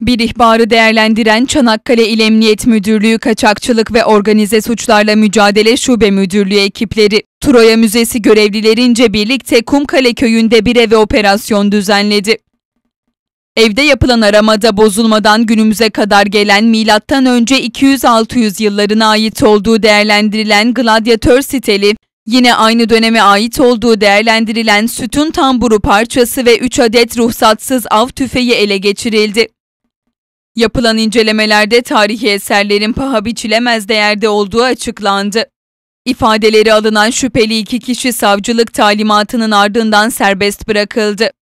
Bir ihbarı değerlendiren Çanakkale İl Emniyet Müdürlüğü Kaçakçılık ve Organize Suçlarla Mücadele Şube Müdürlüğü ekipleri, Troya Müzesi görevlilerince birlikte Kumkale Köyü'nde bir eve operasyon düzenledi. Evde yapılan aramada bozulmadan günümüze kadar gelen M.Ö. 200-600 yıllarına ait olduğu değerlendirilen gladyatör siteli, Yine aynı döneme ait olduğu değerlendirilen sütun tamburu parçası ve 3 adet ruhsatsız av tüfeği ele geçirildi. Yapılan incelemelerde tarihi eserlerin paha biçilemez değerde olduğu açıklandı. İfadeleri alınan şüpheli iki kişi savcılık talimatının ardından serbest bırakıldı.